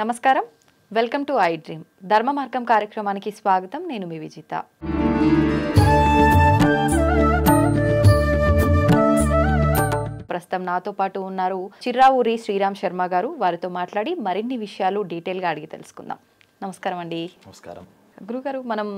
నమస్కారం welcome to I dream ధర్మ మార్గం కార్యక్రమానికి స్వాగతం నేను మీ విజిత ప్రస్తుతం నాతో పాటు ఉన్నారు చిర్రావూరి శ్రీరామ్ శర్మ గారు వారితో మాట్లాడి మరిన్ని విషయాలు డీటెయిల్గా అడిగి తెలుసుకుందాం నమస్కారం అండి నమస్కారం గురుగారు మనం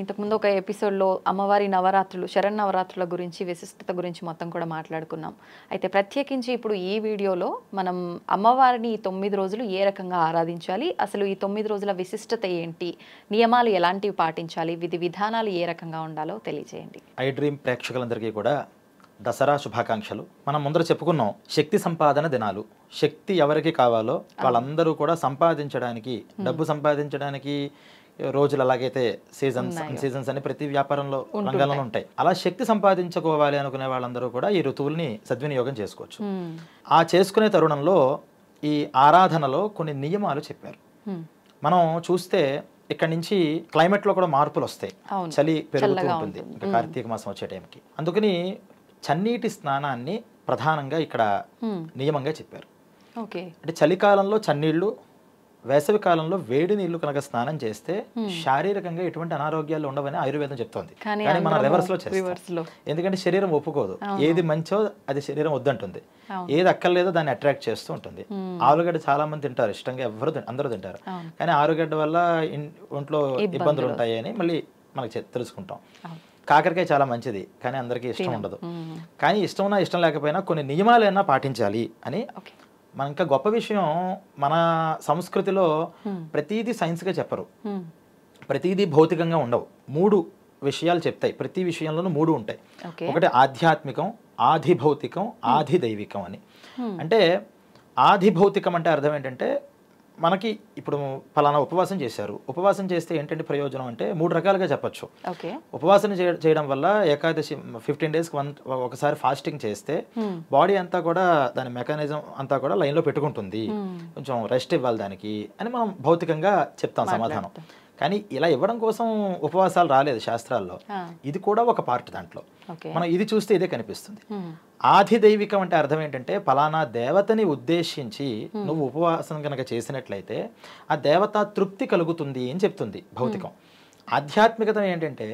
ఇంతకుముందు ఒక ఎపిసోడ్లో అమ్మవారి నవరాత్రులు శరణ్ నవరాత్రుల గురించి విశిష్టత గురించి మొత్తం కూడా మాట్లాడుకున్నాం అయితే ప్రత్యేకించి ఇప్పుడు ఈ వీడియోలో మనం అమ్మవారిని ఈ తొమ్మిది రోజులు ఏ రకంగా ఆరాధించాలి అసలు ఈ తొమ్మిది రోజుల విశిష్టత ఏంటి నియమాలు ఎలాంటివి పాటించాలి విధి విధానాలు ఏ రకంగా ఉండాలో తెలియజేయండి ఐ డ్రీమ్ ప్రేక్షకులందరికీ కూడా దసరా శుభాకాంక్షలు మనం ముందర చెప్పుకున్నాం శక్తి సంపాదన దినాలు శక్తి ఎవరికి కావాలో వాళ్ళందరూ కూడా సంపాదించడానికి డబ్బు సంపాదించడానికి రోజులు అలాగైతే సీజన్స్ సీజన్స్ అని ప్రతి వ్యాపారంలో రంగాలలో ఉంటాయి అలా శక్తి సంపాదించుకోవాలి అనుకునే వాళ్ళందరూ కూడా ఈ ఋతువుల్ని సద్వినియోగం చేసుకోవచ్చు ఆ చేసుకునే తరుణంలో ఈ ఆరాధనలో కొన్ని నియమాలు చెప్పారు మనం చూస్తే ఇక్కడ నుంచి క్లైమేట్ లో కూడా మార్పులు వస్తాయి చలి పెరుగుతూ ఉంటుంది కార్తీక మాసం వచ్చే టైంకి అందుకని చన్నీటి స్నానాన్ని ప్రధానంగా ఇక్కడ నియమంగా చెప్పారు అంటే చలికాలంలో చన్నీళ్లు వేసవి కాలంలో వేడి నీళ్లు కనుక స్నానం చేస్తే hmm. శారీరకంగా ఎటువంటి అనారోగ్యాలు ఉండవని ఆయుర్వేదం చెప్తోంది కానీ మన రివర్స్ లో ఎందుకంటే శరీరం ఒప్పుకోదు ఏది మంచో అది శరీరం వద్దంటుంది ఏది అక్కర్లేదో దాన్ని అట్రాక్ట్ చేస్తూ ఉంటుంది hmm. ఆలుగడ్డ చాలా మంది తింటారు ఇష్టంగా ఎవరు అందరూ తింటారు కానీ ఆలుగడ్డ వల్ల ఒంట్లో ఇబ్బందులు ఉంటాయి అని మళ్ళీ మనకి తెలుసుకుంటాం కాకరకాయ చాలా మంచిది కానీ అందరికీ ఇష్టం ఉండదు hmm. కానీ ఇష్టం ఉన్నా ఇష్టం లేకపోయినా కొన్ని నియమాలైనా పాటించాలి అని మన ఇంకా గొప్ప విషయం మన సంస్కృతిలో ప్రతీది సైన్స్గా చెప్పరు ప్రతీది భౌతికంగా ఉండవు మూడు విషయాలు చెప్తాయి ప్రతి విషయంలోనూ మూడు ఉంటాయి ఒకటి ఆధ్యాత్మికం ఆధిభౌతికం ఆధిదైవికం అని అంటే ఆధిభౌతికం అంటే అర్థం ఏంటంటే మనకి ఇప్పుడు ఫలానా ఉపవాసం చేశారు ఉపవాసం చేస్తే ఏంటంటే ప్రయోజనం అంటే మూడు రకాలుగా చెప్పచ్చు ఉపవాసం చేయడం వల్ల ఏకాదశి ఫిఫ్టీన్ డేస్ వన్ ఒకసారి ఫాస్టింగ్ చేస్తే బాడీ అంతా కూడా దాని మెకానిజం అంతా కూడా లైన్లో పెట్టుకుంటుంది కొంచెం రెస్ట్ ఇవ్వాలి దానికి అని మనం భౌతికంగా చెప్తాం సమాధానం కానీ ఇలా ఇవ్వడం కోసం ఉపవాసాలు రాలేదు శాస్త్రాల్లో ఇది కూడా ఒక పార్ట్ దాంట్లో మనం ఇది చూస్తే ఇదే కనిపిస్తుంది ఆధిదైవికం అంటే అర్థం ఏంటంటే ఫలానా దేవతని ఉద్దేశించి నువ్వు ఉపవాసం కనుక చేసినట్లయితే ఆ దేవత తృప్తి కలుగుతుంది అని చెప్తుంది భౌతికం ఆధ్యాత్మికత ఏంటంటే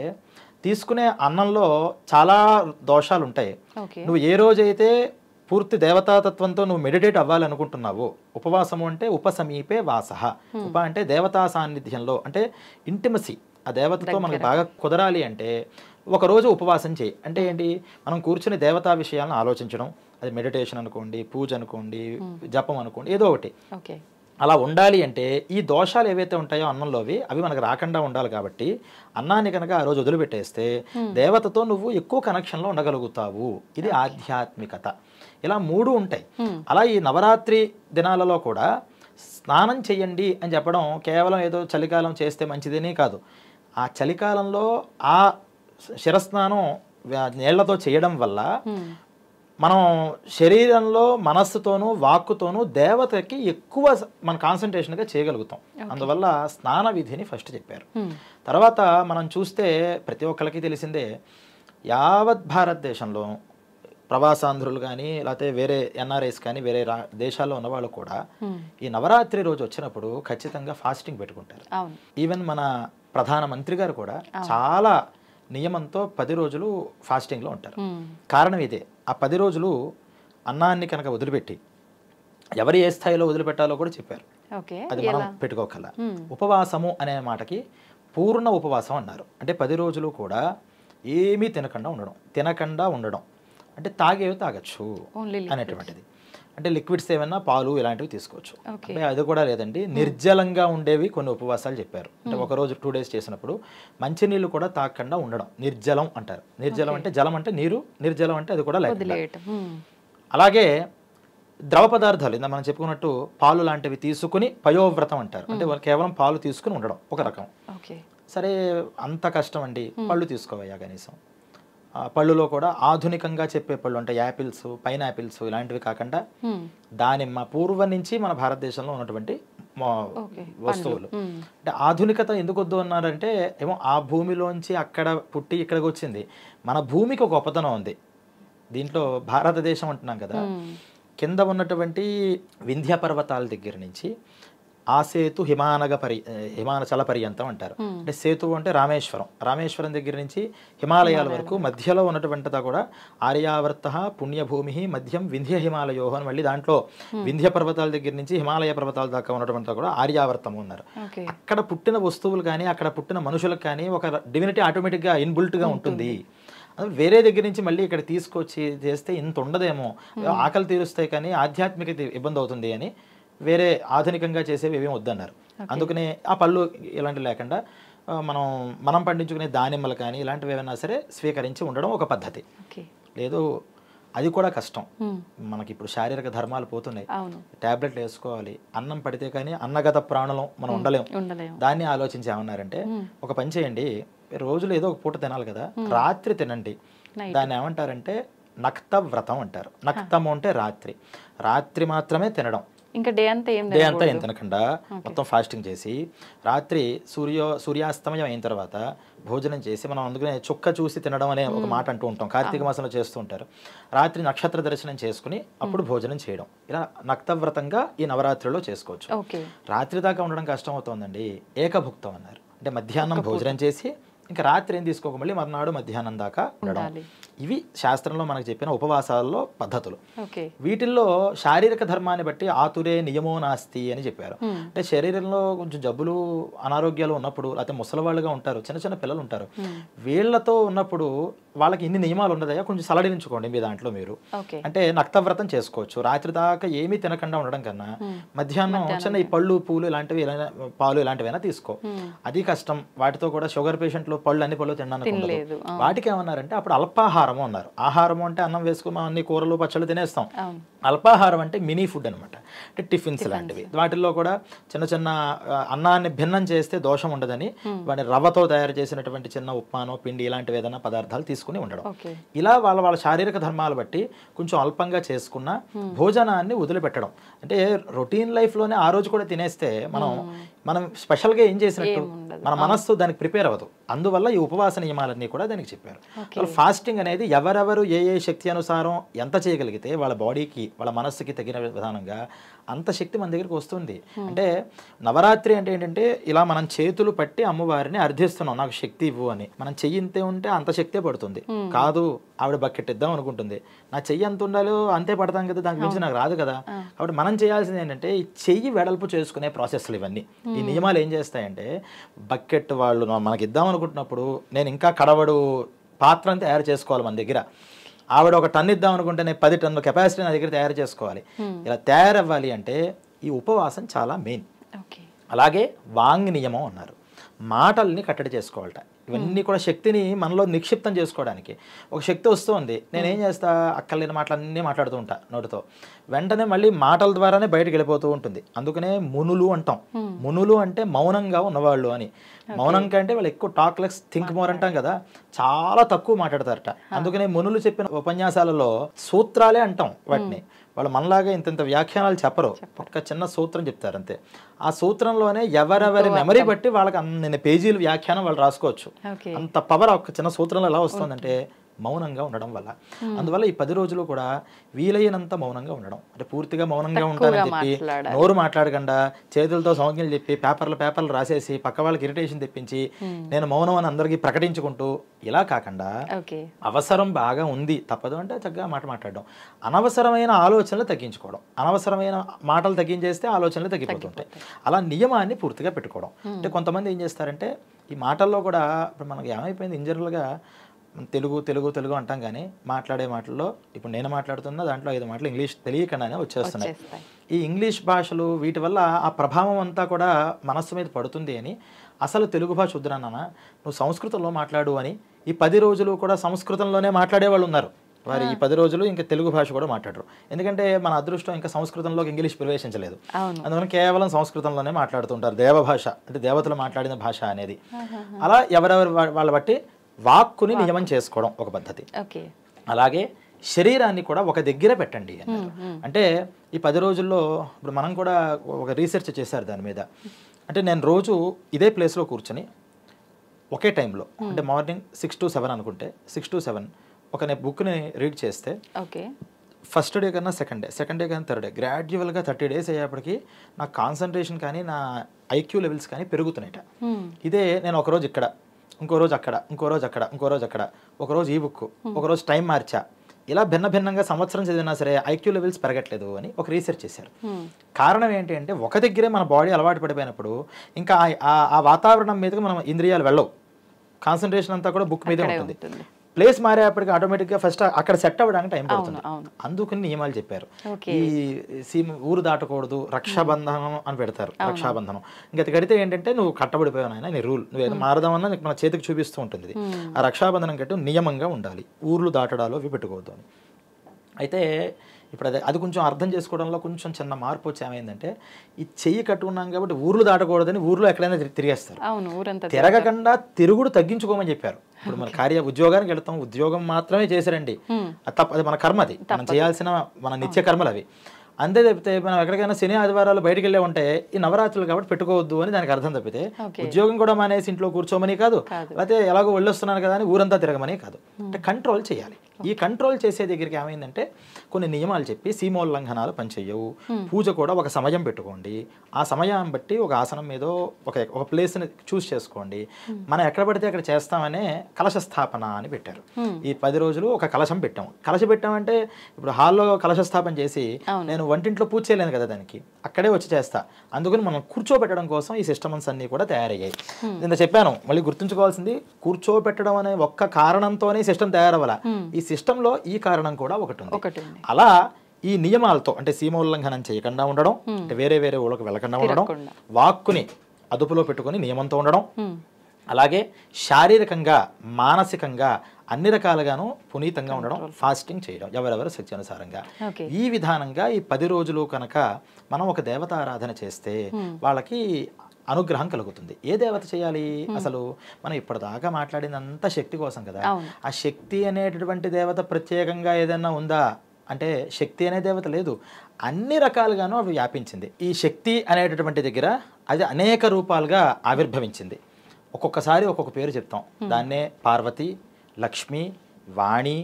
తీసుకునే అన్నంలో చాలా దోషాలు ఉంటాయి నువ్వు ఏ రోజైతే పూర్తి దేవతాతత్వంతో నువ్వు మెడిటేట్ అవ్వాలనుకుంటున్నావు ఉపవాసము అంటే ఉపసమీపే వాస ఉప అంటే దేవతా సాన్నిధ్యంలో అంటే ఇంటిమసీ ఆ దేవతతో మనకు బాగా కుదరాలి అంటే ఒకరోజు ఉపవాసం చేయి అంటే ఏంటి మనం కూర్చుని దేవతా విషయాలను ఆలోచించడం అది మెడిటేషన్ అనుకోండి పూజ అనుకోండి జపం అనుకోండి ఏదో ఒకటి అలా ఉండాలి అంటే ఈ దోషాలు ఏవైతే ఉంటాయో అన్నంలోవి అవి మనకు రాకుండా ఉండాలి కాబట్టి అన్నాన్ని కనుక ఆ రోజు వదిలిపెట్టేస్తే దేవతతో నువ్వు ఎక్కువ కనెక్షన్లో ఉండగలుగుతావు ఇది ఆధ్యాత్మికత ఇలా మూడు ఉంటాయి అలా ఈ నవరాత్రి దినాలలో కూడా స్నానం చేయండి అని చెప్పడం కేవలం ఏదో చలికాలం చేస్తే మంచిదని కాదు ఆ చలికాలంలో ఆ శిరస్నానం నీళ్లతో చేయడం వల్ల మనం శరీరంలో మనస్సుతోనూ వాక్కుతోనూ దేవతకి ఎక్కువ మన కాన్సన్ట్రేషన్గా చేయగలుగుతాం అందువల్ల స్నాన విధిని ఫస్ట్ చెప్పారు తర్వాత మనం చూస్తే ప్రతి ఒక్కరికి తెలిసిందే యావత్ భారతదేశంలో ప్రవాసాంధ్రులు కానీ లేకపోతే వేరే ఎన్ఆర్ఐస్ కానీ వేరే రా దేశాల్లో ఉన్న వాళ్ళు కూడా ఈ నవరాత్రి రోజు వచ్చినప్పుడు ఖచ్చితంగా ఫాస్టింగ్ పెట్టుకుంటారు ఈవెన్ మన ప్రధానమంత్రి గారు కూడా చాలా నియమంతో పది రోజులు ఫాస్టింగ్లో ఉంటారు కారణం ఇదే ఆ పది రోజులు అన్నాన్ని కనుక వదిలిపెట్టి ఎవరు ఏ స్థాయిలో వదిలిపెట్టాలో కూడా చెప్పారు అది మనం పెట్టుకోగల ఉపవాసము అనే మాటకి పూర్ణ ఉపవాసం అన్నారు అంటే పది రోజులు కూడా ఏమీ తినకుండా ఉండడం తినకుండా ఉండడం అంటే తాగేవి తాగచ్చు అనేటువంటిది అంటే లిక్విడ్స్ ఏమైనా పాలు ఇలాంటివి తీసుకోవచ్చు అది కూడా లేదండి hmm. నిర్జలంగా ఉండేవి కొన్ని ఉపవాసాలు చెప్పారు అంటే hmm. ఒక రోజు టూ డేస్ చేసినప్పుడు మంచినీళ్ళు కూడా తాకకుండా ఉండడం నిర్జలం అంటారు నిర్జలం అంటే జలం అంటే నీరు నిర్జలం అంటే అది కూడా లేదు hmm. అలాగే ద్రవ పదార్థాలు ఇందా మనం చెప్పుకున్నట్టు పాలు లాంటివి తీసుకుని పయోవ్రతం అంటారు అంటే కేవలం పాలు తీసుకుని ఉండడం ఒక రకం సరే అంత కష్టం అండి పళ్ళు తీసుకోవయ్యా కనీసం పళ్ళులో కూడా ఆధునికంగా చెప్పే పళ్ళు అంటే యాపిల్స్ పైన్ యాపిల్స్ ఇలాంటివి కాకుండా దానిమ్మ పూర్వం నుంచి మన భారతదేశంలో ఉన్నటువంటి వస్తువులు అంటే ఆధునికత ఎందుకు వద్దు అన్నారంటే ఏమో ఆ భూమిలోంచి అక్కడ పుట్టి ఇక్కడికి వచ్చింది మన భూమికి ఒక గొప్పతనం ఉంది దీంట్లో భారతదేశం అంటున్నాం కదా కింద ఉన్నటువంటి వింధ్య పర్వతాల దగ్గర నుంచి ఆ సేతు హిమానగ పరి హిమాచల పర్యంతం అంటారు అంటే సేతు అంటే రామేశ్వరం రామేశ్వరం దగ్గర నుంచి హిమాలయాల వరకు మధ్యలో ఉన్నటువంటిదా కూడా ఆర్యావర్త పుణ్యభూమి మధ్యం వింధ్య హిమాలయో అని మళ్ళీ దాంట్లో వింధ్య పర్వతాల దగ్గర నుంచి హిమాలయ పర్వతాల దాకా ఉన్నటువంటిదా కూడా ఆర్యావర్తం ఉన్నారు అక్కడ పుట్టిన వస్తువులు కానీ అక్కడ పుట్టిన మనుషులకు కానీ ఒక డివినిటీ ఆటోమేటిక్గా ఇన్బుల్ట్గా ఉంటుంది వేరే దగ్గర నుంచి మళ్ళీ ఇక్కడ తీసుకొచ్చి చేస్తే ఇంత ఉండదేమో ఆకలి తీరుస్తాయి కానీ ఆధ్యాత్మిక ఇబ్బంది అవుతుంది అని వేరే ఆధునికంగా చేసేవి ఏమీ వద్దన్నారు అందుకనే ఆ పళ్ళు ఇలాంటి లేకుండా మనం మనం పండించుకునే దానిమ్మలు కానీ ఇలాంటివి ఏమైనా సరే స్వీకరించి ఉండడం ఒక పద్ధతి లేదు అది కూడా కష్టం మనకి ఇప్పుడు శారీరక ధర్మాలు పోతున్నాయి ట్యాబ్లెట్లు వేసుకోవాలి అన్నం పడితే కానీ అన్నగత ప్రాణులం మనం ఉండలేం దాన్ని ఆలోచించి ఏమన్నారంటే ఒక పని చేయండి రోజులు ఏదో ఒక పూట తినాలి కదా రాత్రి తినండి దాన్ని ఏమంటారంటే నక్త వ్రతం అంటారు నక్తము అంటే రాత్రి రాత్రి మాత్రమే తినడం ఇంకా డే అంతా ఏం డే అంతా ఏం తినకుండా మొత్తం ఫాస్టింగ్ చేసి రాత్రి సూర్యో సూర్యాస్తమయం అయిన తర్వాత భోజనం చేసి మనం అందుకనే చుక్క చూసి తినడం అనే ఒక మాట అంటూ ఉంటాం కార్తీక మాసంలో చేస్తూ ఉంటారు రాత్రి నక్షత్ర దర్శనం చేసుకుని అప్పుడు భోజనం చేయడం ఇలా నక్తవ్రతంగా ఈ నవరాత్రిలో చేసుకోవచ్చు రాత్రి దాకా ఉండడం కష్టం అవుతుందండి ఏకభుక్తం అన్నారు అంటే మధ్యాహ్నం భోజనం చేసి ఇంకా రాత్రి ఏం తీసుకోక మళ్ళీ మర్నాడు మధ్యాహ్నం దాకా ఉండడం ఇవి శాస్త్రంలో మనకు చెప్పిన ఉపవాసాల్లో పద్ధతులు వీటిల్లో శారీరక ధర్మాన్ని బట్టి ఆతురే నియమో నాస్తి అని చెప్పారు అంటే శరీరంలో కొంచెం జబ్బులు అనారోగ్యాలు ఉన్నప్పుడు లేకపోతే ముసలవాళ్ళుగా ఉంటారు చిన్న చిన్న పిల్లలు ఉంటారు వీళ్లతో ఉన్నప్పుడు వాళ్ళకి ఇన్ని నియమాలు ఉండదయా కొంచెం సలడించుకోండి మీ దాంట్లో మీరు అంటే నక్తవ్రతం చేసుకోవచ్చు రాత్రి దాకా ఏమీ తినకుండా ఉండడం కన్నా మధ్యాహ్నం చిన్న ఈ పళ్ళు పూలు ఇలాంటివి పాలు ఇలాంటివైనా తీసుకో అది కష్టం వాటితో కూడా షుగర్ పేషెంట్లు పళ్ళు అన్ని పళ్ళు తినడానికి వాటికి ఏమన్నారంటే అప్పుడు అల్పాహారం ఆహారము అన్నారు ఆహారము అంటే అన్నం వేసుకున్నాం అన్ని కూరలు పచ్చళ్ళు తినేస్తాం అల్పాహారం అంటే మినీ ఫుడ్ అనమాట అంటే టిఫిన్స్ లాంటివి వాటిల్లో కూడా చిన్న చిన్న అన్నాన్ని భిన్నం చేస్తే దోషం ఉండదని వాటి రవ్వతో తయారు చేసినటువంటి చిన్న ఉప్మానో పిండి ఇలాంటివి ఏదైనా పదార్థాలు తీసుకుని ఉండడం ఇలా వాళ్ళ వాళ్ళ శారీరక ధర్మాలు బట్టి కొంచెం అల్పంగా చేసుకున్న భోజనాన్ని వదిలిపెట్టడం అంటే రొటీన్ లైఫ్లోనే ఆ రోజు కూడా తినేస్తే మనం మనం స్పెషల్గా ఏం చేసినట్టు మన మనస్సు దానికి ప్రిపేర్ అవ్వదు అందువల్ల ఈ ఉపవాస నియమాలన్నీ కూడా దానికి చెప్పారు ఫాస్టింగ్ అనేది ఎవరెవరు ఏ ఏ శక్తి అనుసారం ఎంత చేయగలిగితే వాళ్ళ బాడీకి వాళ్ళ మనస్సుకి తగిన విధానంగా అంత శక్తి మన దగ్గరికి వస్తుంది hmm. అంటే నవరాత్రి అంటే ఏంటంటే ఇలా మనం చేతులు పట్టి అమ్మవారిని అర్థిస్తున్నాం నాకు శక్తి ఇవ్వు అని మనం చెయ్యింతే ఉంటే అంత శక్తే పడుతుంది hmm. కాదు ఆవిడ బకెట్ ఇద్దాం అనుకుంటుంది నా చెయ్యి ఎంత ఉండాలో అంతే పడతాం కదా దాని గురించి hmm. నాకు రాదు కదా ah. కాబట్టి మనం చేయాల్సింది ఏంటంటే ఈ చెయ్యి వెడల్పు చేసుకునే ప్రాసెస్లు ఇవన్నీ ఈ నియమాలు ఏం చేస్తాయంటే బకెట్ వాళ్ళు మనకి ఇద్దాం అనుకుంటున్నప్పుడు నేను ఇంకా కడవడు పాత్రను తయారు చేసుకోవాలి మన దగ్గర ఆవిడ ఒక టన్ ఇద్దాం అనుకుంటే నేను పది టన్నుల కెపాసిటీ నా దగ్గర తయారు చేసుకోవాలి hmm. ఇలా తయారవ్వాలి అంటే ఈ ఉపవాసం చాలా మెయిన్ అలాగే వాంగ్ నియమం అన్నారు మాటల్ని కట్టడి చేసుకోవాలట ఇవన్నీ కూడా శక్తిని మనలో నిక్షిప్తం చేసుకోవడానికి ఒక శక్తి వస్తుంది నేనేం చేస్తా అక్కర్లేని మాటలు అన్నీ మాట్లాడుతూ ఉంటా నోటితో వెంటనే మళ్ళీ మాటల ద్వారానే బయటకు వెళ్ళిపోతూ ఉంటుంది అందుకనే మునులు అంటాం మునులు అంటే మౌనంగా ఉన్నవాళ్ళు అని మౌనం కంటే వాళ్ళు ఎక్కువ టాక్ లెక్స్ థింక్ మోర్ అంటాం కదా చాలా తక్కువ మాట్లాడతారట అందుకనే మునులు చెప్పిన ఉపన్యాసాలలో సూత్రాలే అంటాం వాటిని వాళ్ళు మనలాగా ఇంతంత వ్యాఖ్యానాలు చెప్పరు ఒక చిన్న సూత్రం చెప్తారు అంతే ఆ సూత్రంలోనే ఎవరెవరి మెమరీ బట్టి వాళ్ళకి అన్ని పేజీలు వ్యాఖ్యానం వాళ్ళు రాసుకోవచ్చు అంత పవర్ ఒక చిన్న సూత్రంలో ఎలా వస్తుందంటే మౌనంగా ఉండడం వల్ల అందువల్ల ఈ పది రోజులు కూడా వీలైనంత మౌనంగా ఉండడం అంటే పూర్తిగా మౌనంగా ఉంటానని చెప్పి నోరు మాట్లాడకుండా చేతులతో సౌజ్ఞలు చెప్పి పేపర్లు పేపర్లు రాసేసి పక్క వాళ్ళకి ఇరిటేషన్ తెప్పించి నేను మౌనం అని అందరికీ ప్రకటించుకుంటూ ఇలా కాకుండా అవసరం బాగా ఉంది తప్పదు అంటే చక్కగా మాట మాట్లాడడం అనవసరమైన ఆలోచనలు తగ్గించుకోవడం అనవసరమైన మాటలు తగ్గించేస్తే ఆలోచనలు తగ్గిపోతుంటాయి అలా నియమాన్ని పూర్తిగా పెట్టుకోవడం అంటే కొంతమంది ఏం చేస్తారంటే ఈ మాటల్లో కూడా ఇప్పుడు మనకి ఏమైపోయింది ఇన్ జనరల్గా తెలుగు తెలుగు తెలుగు అంటాం కానీ మాట్లాడే మాటల్లో ఇప్పుడు నేను మాట్లాడుతున్న దాంట్లో ఐదు మాటలు ఇంగ్లీష్ తెలియకుండానే వచ్చేస్తున్నాయి ఈ ఇంగ్లీష్ భాషలు వీటి వల్ల ఆ ప్రభావం అంతా కూడా మనస్సు మీద పడుతుంది అని అసలు తెలుగు భాష వద్దురా నువ్వు సంస్కృతంలో మాట్లాడు అని ఈ పది రోజులు కూడా సంస్కృతంలోనే మాట్లాడే వాళ్ళు ఉన్నారు వారు ఈ పది రోజులు ఇంకా తెలుగు భాష కూడా మాట్లాడరు ఎందుకంటే మన అదృష్టం ఇంకా సంస్కృతంలోకి ఇంగ్లీష్ ప్రవేశించలేదు అందువల్ల కేవలం సంస్కృతంలోనే మాట్లాడుతుంటారు దేవభాష అంటే దేవతలు మాట్లాడిన భాష అనేది అలా ఎవరెవరు వాళ్ళ బట్టి వాక్కుని నియమం చేసుకోవడం ఒక పద్ధతి అలాగే శరీరాన్ని కూడా ఒక దగ్గర పెట్టండి అంటే ఈ పది రోజుల్లో ఇప్పుడు మనం కూడా ఒక రీసెర్చ్ చేశారు దాని మీద అంటే నేను రోజు ఇదే ప్లేస్లో కూర్చొని ఒకే టైంలో అంటే మార్నింగ్ సిక్స్ టు సెవెన్ అనుకుంటే సిక్స్ టు సెవెన్ ఒక నేను బుక్ని రీడ్ చేస్తే ఓకే ఫస్ట్ డే కన్నా సెకండ్ డే సెకండ్ డే కన్నా థర్డ్ డే గ్రాడ్యువల్గా థర్టీ డేస్ అయ్యేప్పటికి నా కాన్సన్ట్రేషన్ కానీ నా ఐక్యూ లెవెల్స్ కానీ పెరుగుతున్నాయట ఇదే నేను ఒకరోజు ఇక్కడ ఇంకో రోజు అక్కడ ఇంకో రోజు అక్కడ ఇంకో రోజు అక్కడ ఒకరోజు ఈ బుక్ ఒకరోజు టైం మార్చా ఇలా భిన్న భిన్నంగా సంవత్సరం చదివినా సరే ఐక్యూ లెవెల్స్ పెరగట్లేదు అని ఒక రీసెర్చ్ చేశారు కారణం ఏంటి అంటే ఒక దగ్గరే మన బాడీ అలవాటు పడిపోయినప్పుడు ఇంకా ఆ వాతావరణం మీదకి మనం ఇంద్రియాలు వెళ్ళవు కాన్సన్ట్రేషన్ అంతా కూడా బుక్ మీదే ఉంటుంది ప్లేస్ మారేపటికి ఆటోమేటిక్గా ఫస్ట్ అక్కడ సెట్ అవ్వడానికి టైం పడుతుంది అందుకని నియమాలు చెప్పారు ఈ సీమ ఊరు దాటకూడదు రక్షాబంధనం అని పెడతారు రక్షాబంధనం ఇంకా కడితే ఏంటంటే నువ్వు కట్టబడిపోయావు ఆయన నీ రూల్ నువ్వు ఏదో మారదామన్నా నీకు మన చేతికి చూపిస్తూ ఉంటుంది ఆ రక్షాబంధనం కట్టి నియమంగా ఉండాలి ఊర్లు దాటడాలు అవి పెట్టుకోవద్దు అని అయితే ఇప్పుడు అదే అది కొంచెం అర్థం చేసుకోవడంలో కొంచెం చిన్న మార్పు వచ్చి ఏమైందంటే ఈ చెయ్యి కట్టుకున్నాం కాబట్టి ఊర్లు దాటకూడదని ఊర్లో ఎక్కడైనా తిరిగేస్తారు తిరగకుండా తిరుగుడు తగ్గించుకోమని చెప్పారు ఇప్పుడు మన కార్య ఉద్యోగానికి వెళ్తాం ఉద్యోగం మాత్రమే చేశారండి తప్ప అది మన కర్మ అది మనం చేయాల్సిన మన నిత్య కర్మలు అవి అంతే తప్పితే మనం ఎక్కడికైనా శని ఆదివారాలు బయటకు వెళ్ళే ఉంటే ఈ నవరాత్రులు కాబట్టి పెట్టుకోవద్దు అని దానికి అర్థం తప్పితే ఉద్యోగం కూడా మానేసి ఇంట్లో కూర్చోమని కాదు లేకపోతే ఎలాగో వెళ్ళొస్తున్నాను కదా అని ఊరంతా తిరగమని కాదు అంటే కంట్రోల్ చేయాలి ఈ కంట్రోల్ చేసే దగ్గరికి ఏమైందంటే కొన్ని నియమాలు చెప్పి సీమోల్లంఘనాలు పనిచేయవు పూజ కూడా ఒక సమయం పెట్టుకోండి ఆ సమయం బట్టి ఒక ఆసనం మీద ఒక ఒక ప్లేస్ని చూస్ చేసుకోండి మనం ఎక్కడ పడితే అక్కడ చేస్తామనే కలశ స్థాపన అని పెట్టారు ఈ పది రోజులు ఒక కలశం పెట్టాము కలశ పెట్టామంటే ఇప్పుడు హాల్లో కలశ స్థాపన చేసి నేను వంటింట్లో పూజ చేయలేను కదా దానికి అక్కడే వచ్చి చేస్తా అందుకని మనం కూర్చోబెట్టడం కోసం ఈ సిస్టమ్స్ అన్నీ కూడా తయారయ్యాయి నిన్న చెప్పాను మళ్ళీ గుర్తుంచుకోవాల్సింది కూర్చోబెట్టడం అనే ఒక్క కారణంతోనే సిస్టమ్ తయారవ్వాలి ఈ సిస్టంలో ఈ కారణం కూడా ఒకటి ఉంది అలా ఈ నియమాలతో అంటే సీమ ఉల్లంఘనం చేయకుండా ఉండడం అంటే వేరే వేరే ఊళ్ళకు వెళ్ళకుండా ఉండడం వాక్కుని అదుపులో పెట్టుకుని నియమంతో ఉండడం అలాగే శారీరకంగా మానసికంగా అన్ని రకాలుగాను పునీతంగా ఉండడం ఫాస్టింగ్ చేయడం ఎవరెవరు శక్తి అనుసారంగా ఈ విధానంగా ఈ పది రోజులు కనుక మనం ఒక దేవతారాధన చేస్తే వాళ్ళకి అనుగ్రహం కలుగుతుంది ఏ దేవత చేయాలి అసలు మనం ఇప్పటిదాకా మాట్లాడినంత శక్తి కోసం కదా ఆ శక్తి అనేటటువంటి దేవత ప్రత్యేకంగా ఏదైనా ఉందా అంటే శక్తి అనే దేవత లేదు అన్ని రకాలుగాను అవి వ్యాపించింది ఈ శక్తి అనేటటువంటి దగ్గర అది అనేక రూపాలుగా ఆవిర్భవించింది ఒక్కొక్కసారి ఒక్కొక్క పేరు చెప్తాం దాన్నే పార్వతి లక్ష్మి వాణి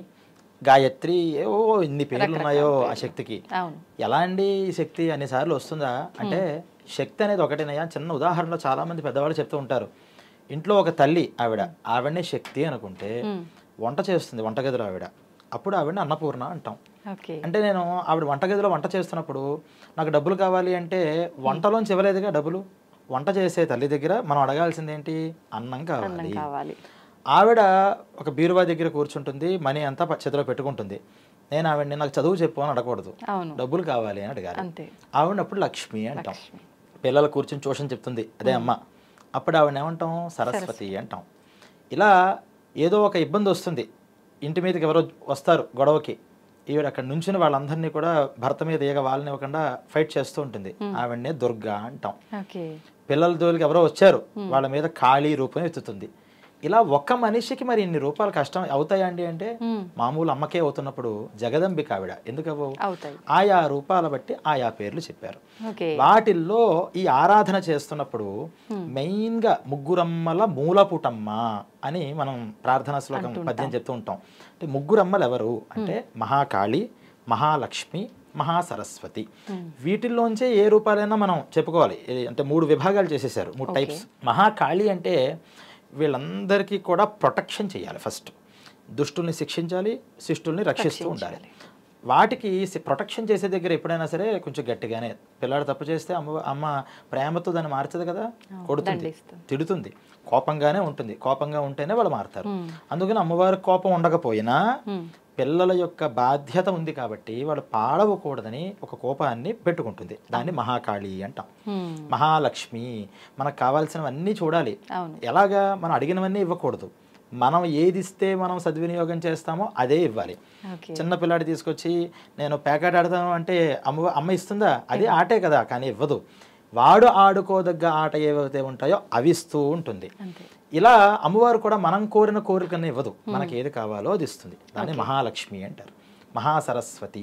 గాయత్రి ఓ ఇన్ని పేర్లు ఉన్నాయో ఆ శక్తికి ఎలా అండి ఈ శక్తి అనేసార్లు వస్తుందా అంటే శక్తి అనేది ఒకటేనయ్యా చిన్న ఉదాహరణలో చాలామంది పెద్దవాళ్ళు చెప్తూ ఉంటారు ఇంట్లో ఒక తల్లి ఆవిడ ఆవిడనే శక్తి అనుకుంటే వంట చేస్తుంది వంటగదిలో ఆవిడ అప్పుడు ఆవిడని అన్నపూర్ణ అంటాం అంటే నేను ఆవిడ వంటగదిలో వంట చేస్తున్నప్పుడు నాకు డబ్బులు కావాలి అంటే వంటలోంచి ఇవ్వలేదుగా డబ్బులు వంట చేసే తల్లి దగ్గర మనం అడగాల్సింది ఏంటి అన్నం కావాలి ఆవిడ ఒక బీరువా దగ్గర కూర్చుంటుంది మనీ అంతా చేతిలో పెట్టుకుంటుంది నేను ఆవిడని నాకు చదువు చెప్పు అని అడగకూడదు డబ్బులు కావాలి అని అడగాలి ఆవిడప్పుడు లక్ష్మి అంటాం పిల్లలు కూర్చొని ట్యూషన్ చెప్తుంది అదే అమ్మ అప్పుడు ఆవిడ ఏమంటాం సరస్వతి అంటాం ఇలా ఏదో ఒక ఇబ్బంది వస్తుంది ఇంటి మీదకి ఎవరో వస్తారు గొడవకి ఈవిడ అక్కడ నుంచిన వాళ్ళందరినీ కూడా భర్త మీద వాళ్ళని వాళ్ళనివ్వకుండా ఫైట్ చేస్తూ ఉంటుంది ఆవిడనే దుర్గా అంటాం పిల్లల జోలికి ఎవరో వచ్చారు వాళ్ళ మీద ఖాళీ రూపం ఎత్తుతుంది ఇలా ఒక్క మనిషికి మరి ఇన్ని రూపాయలు కష్టం అవుతాయండి అంటే మామూలు అమ్మకే అవుతున్నప్పుడు జగదంబిక ఆవిడ ఎందుకు ఆయా రూపాల బట్టి ఆయా పేర్లు చెప్పారు వాటిల్లో ఈ ఆరాధన చేస్తున్నప్పుడు మెయిన్ గా ముగ్గురమ్మల మూలపుటమ్మ అని మనం ప్రార్థన శ్లోకం పద్యం చెప్తూ ఉంటాం అంటే ముగ్గురమ్మలు ఎవరు అంటే మహాకాళి మహాలక్ష్మి మహాసరస్వతి వీటిల్లోంచే ఏ రూపాలైనా మనం చెప్పుకోవాలి అంటే మూడు విభాగాలు చేసేసారు మూడు టైప్స్ మహాకాళి అంటే వీళ్ళందరికీ కూడా ప్రొటెక్షన్ చేయాలి ఫస్ట్ దుష్టుల్ని శిక్షించాలి శిష్టుల్ని రక్షిస్తూ ఉండాలి వాటికి ప్రొటెక్షన్ చేసే దగ్గర ఎప్పుడైనా సరే కొంచెం గట్టిగానే పిల్లాడు తప్పు చేస్తే అమ్మ అమ్మ ప్రేమతో దాన్ని మార్చదు కదా కొడుతుంది తిడుతుంది కోపంగానే ఉంటుంది కోపంగా ఉంటేనే వాళ్ళు మారుతారు అందుకని అమ్మవారి కోపం ఉండకపోయినా పిల్లల యొక్క బాధ్యత ఉంది కాబట్టి వాళ్ళు పాడవకూడదని ఒక కోపాన్ని పెట్టుకుంటుంది దాన్ని మహాకాళి అంటాం మహాలక్ష్మి మనకు కావాల్సినవన్నీ చూడాలి ఎలాగా మనం అడిగినవన్నీ ఇవ్వకూడదు మనం ఏది ఇస్తే మనం సద్వినియోగం చేస్తామో అదే ఇవ్వాలి చిన్న పిల్లాడి తీసుకొచ్చి నేను ప్యాకెట్ ఆడతాను అంటే అమ్మ అమ్మ ఇస్తుందా అది ఆటే కదా కానీ ఇవ్వదు వాడు ఆడుకోదగ్గ ఆట ఏవైతే ఉంటాయో అవిస్తూ ఉంటుంది ఇలా అమ్మవారు కూడా మనం కోరిన కోరికనే ఇవ్వదు మనకి ఏది కావాలో అది ఇస్తుంది దాన్ని మహాలక్ష్మి అంటారు మహాసరస్వతి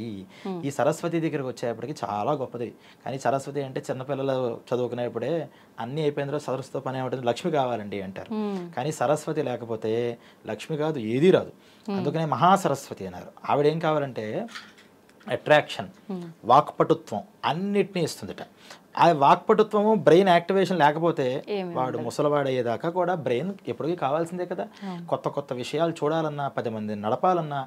ఈ సరస్వతి దగ్గరికి వచ్చేటప్పటికి చాలా గొప్పది కానీ సరస్వతి అంటే చిన్నపిల్లలు చదువుకునేప్పుడే అన్నీ అయిపోయిన తర్వాత సరస్వతితో పని ఏమిటంటే లక్ష్మి కావాలండి అంటారు కానీ సరస్వతి లేకపోతే లక్ష్మి కాదు ఏదీ రాదు అందుకనే మహా సరస్వతి అన్నారు ఆవిడేం కావాలంటే అట్రాక్షన్ వాక్పటుత్వం అన్నిటినీ ఇస్తుందిట ఆ వాక్పటుత్వము బ్రెయిన్ యాక్టివేషన్ లేకపోతే వాడు ముసలవాడయ్యేదాకా కూడా బ్రెయిన్ ఎప్పటికీ కావాల్సిందే కదా కొత్త కొత్త విషయాలు చూడాలన్నా పది మందిని నడపాలన్నా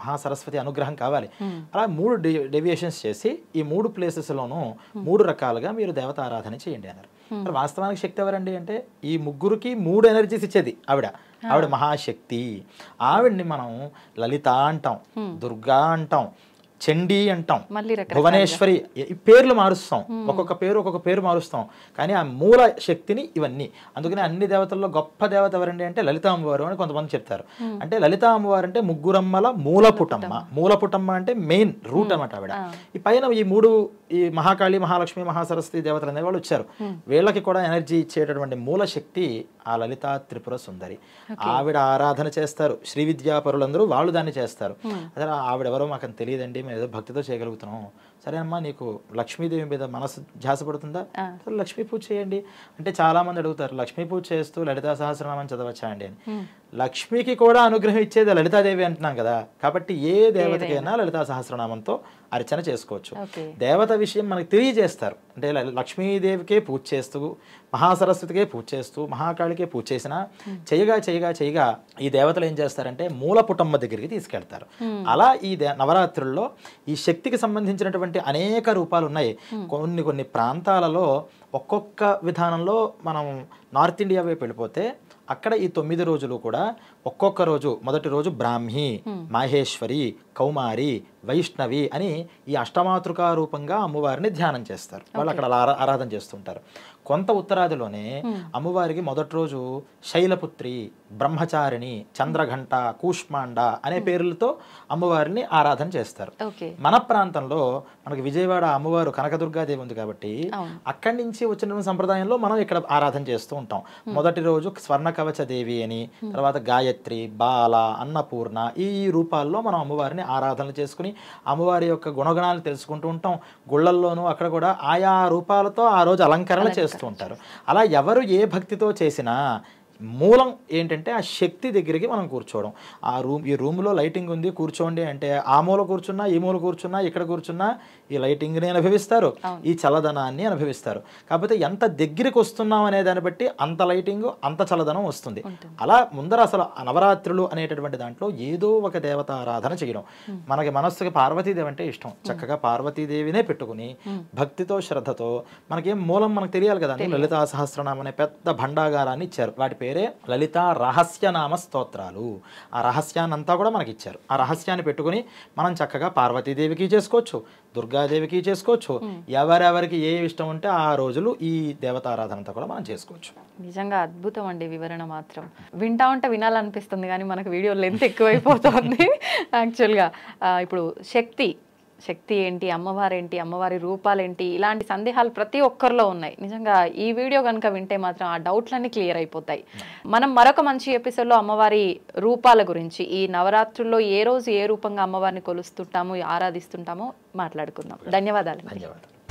మహా సరస్వతి అనుగ్రహం కావాలి అలా మూడు డెవియేషన్స్ చేసి ఈ మూడు ప్లేసెస్లోనూ మూడు రకాలుగా మీరు దేవత ఆరాధన చేయండి అన్నారు వాస్తవానికి శక్తి ఎవరండి అంటే ఈ ముగ్గురికి మూడు ఎనర్జీస్ ఇచ్చేది ఆవిడ ఆవిడ మహాశక్తి ఆవిడ్ని మనం లలిత అంటాం దుర్గా అంటాం చండీ అంటాం భువనేశ్వరి పేర్లు మారుస్తాం ఒక్కొక్క పేరు ఒక్కొక్క పేరు మారుస్తాం కానీ ఆ మూల శక్తిని ఇవన్నీ అందుకని అన్ని దేవతల్లో గొప్ప దేవత ఎవరండి అంటే అమ్మవారు అని కొంతమంది చెప్తారు అంటే అమ్మవారు అంటే ముగ్గురమ్మల మూలపుటమ్మ మూలపుటమ్మ అంటే మెయిన్ రూట్ అనమాట ఆవిడ ఈ పైన ఈ మూడు ఈ మహాకాళి మహాలక్ష్మి మహాసరస్వతి దేవతలు అనే వాళ్ళు వచ్చారు వీళ్ళకి కూడా ఎనర్జీ ఇచ్చేటటువంటి మూల శక్తి ఆ లలిత త్రిపుర సుందరి ఆవిడ ఆరాధన చేస్తారు శ్రీ విద్యాపరులందరూ వాళ్ళు దాన్ని చేస్తారు అసలు ఆవిడెవరో మాకు తెలియదండి ఏదో భక్తితో చేయగలుగుతున్నాం సరే అమ్మా నీకు లక్ష్మీదేవి మీద మనసు ధ్యాస పడుతుందా సరే లక్ష్మీ పూజ చేయండి అంటే చాలా మంది అడుగుతారు లక్ష్మీ పూజ చేస్తూ లలితా సహస్రనామం చదవచ్చా అండి అని లక్ష్మికి కూడా అనుగ్రహం ఇచ్చేది లలితాదేవి అంటున్నాం కదా కాబట్టి ఏ దేవతకైనా లలితా సహస్రనామంతో అర్చన చేసుకోవచ్చు దేవత విషయం మనకి తెలియజేస్తారు అంటే లక్ష్మీదేవికే పూజ చేస్తూ మహాసరస్వతికే పూజ చేస్తూ మహాకాళికే పూజ చేసిన చేయగా చేయగా చేయగా ఈ దేవతలు ఏం చేస్తారంటే మూల పుటమ్మ దగ్గరికి తీసుకెళ్తారు అలా ఈ నవరాత్రుల్లో ఈ శక్తికి సంబంధించినటువంటి అనేక రూపాలు ఉన్నాయి కొన్ని కొన్ని ప్రాంతాలలో ఒక్కొక్క విధానంలో మనం నార్త్ ఇండియా వైపు వెళ్ళిపోతే అక్కడ ఈ తొమ్మిది రోజులు కూడా ఒక్కొక్క రోజు మొదటి రోజు బ్రాహ్మి మాహేశ్వరి కౌమారి వైష్ణవి అని ఈ అష్టమాతృకా రూపంగా అమ్మవారిని ధ్యానం చేస్తారు వాళ్ళు అక్కడ ఆరాధన చేస్తుంటారు కొంత ఉత్తరాదిలోనే అమ్మవారికి మొదటి రోజు శైలపుత్రి బ్రహ్మచారిణి చంద్రఘంట కూష్మాండ అనే పేర్లతో అమ్మవారిని ఆరాధన చేస్తారు మన ప్రాంతంలో మనకి విజయవాడ అమ్మవారు కనకదుర్గాదేవి ఉంది కాబట్టి అక్కడి నుంచి వచ్చిన సంప్రదాయంలో మనం ఇక్కడ ఆరాధన చేస్తూ ఉంటాం మొదటి రోజు స్వర్ణ కవచ దేవి అని తర్వాత గాయత్రి బాల అన్నపూర్ణ ఈ రూపాల్లో మనం అమ్మవారిని ఆరాధనలు చేసుకుని అమ్మవారి యొక్క గుణగుణాలు తెలుసుకుంటూ ఉంటాం గుళ్ళల్లోనూ అక్కడ కూడా ఆయా రూపాలతో ఆ రోజు అలంకరణ చేస్తాం చేస్తూ ఉంటారు అలా ఎవరు ఏ భక్తితో చేసినా మూలం ఏంటంటే ఆ శక్తి దగ్గరికి మనం కూర్చోవడం ఆ రూమ్ ఈ రూమ్లో లైటింగ్ ఉంది కూర్చోండి అంటే ఆ మూల కూర్చున్నా ఈ మూల కూర్చున్నా ఇక్కడ కూర్చున్నా ఈ లైటింగ్ని అనుభవిస్తారు ఈ చల్లదనాన్ని అనుభవిస్తారు కాకపోతే ఎంత దగ్గరికి వస్తున్నాం అనే దాన్ని బట్టి అంత లైటింగ్ అంత చల్లదనం వస్తుంది అలా ముందర అసలు నవరాత్రులు అనేటటువంటి దాంట్లో ఏదో ఒక దేవత ఆరాధన చేయడం మనకి మనస్సుకి పార్వతీదేవి అంటే ఇష్టం చక్కగా పార్వతీదేవినే పెట్టుకుని భక్తితో శ్రద్ధతో మనకేం మూలం మనకు తెలియాలి కదా లలితా సహస్రనామనే పెద్ద భండాగారాన్ని ఇచ్చారు వాటి పేరు పేరే లలిత రహస్యనామ స్తోత్రాలు ఆ రహస్యాన్ని అంతా కూడా మనకి ఇచ్చారు ఆ రహస్యాన్ని పెట్టుకుని మనం చక్కగా పార్వతీదేవికి చేసుకోవచ్చు దుర్గాదేవికి చేసుకోవచ్చు ఎవరెవరికి ఏ ఇష్టం ఉంటే ఆ రోజులు ఈ దేవతారాధన అంతా కూడా మనం చేసుకోవచ్చు నిజంగా అద్భుతం అండి వివరణ మాత్రం వింటా ఉంటే వినాలనిపిస్తుంది కానీ మనకు వీడియో లెంత్ ఎక్కువైపోతుంది యాక్చువల్గా ఇప్పుడు శక్తి శక్తి ఏంటి అమ్మవారేంటి అమ్మవారి రూపాలేంటి ఇలాంటి సందేహాలు ప్రతి ఒక్కరిలో ఉన్నాయి నిజంగా ఈ వీడియో కనుక వింటే మాత్రం ఆ డౌట్లన్నీ క్లియర్ అయిపోతాయి మనం మరొక మంచి ఎపిసోడ్లో అమ్మవారి రూపాల గురించి ఈ నవరాత్రుల్లో ఏ రోజు ఏ రూపంగా అమ్మవారిని కొలుస్తుంటాము ఆరాధిస్తుంటామో మాట్లాడుకుందాం ధన్యవాదాలు ధన్యవాదాలు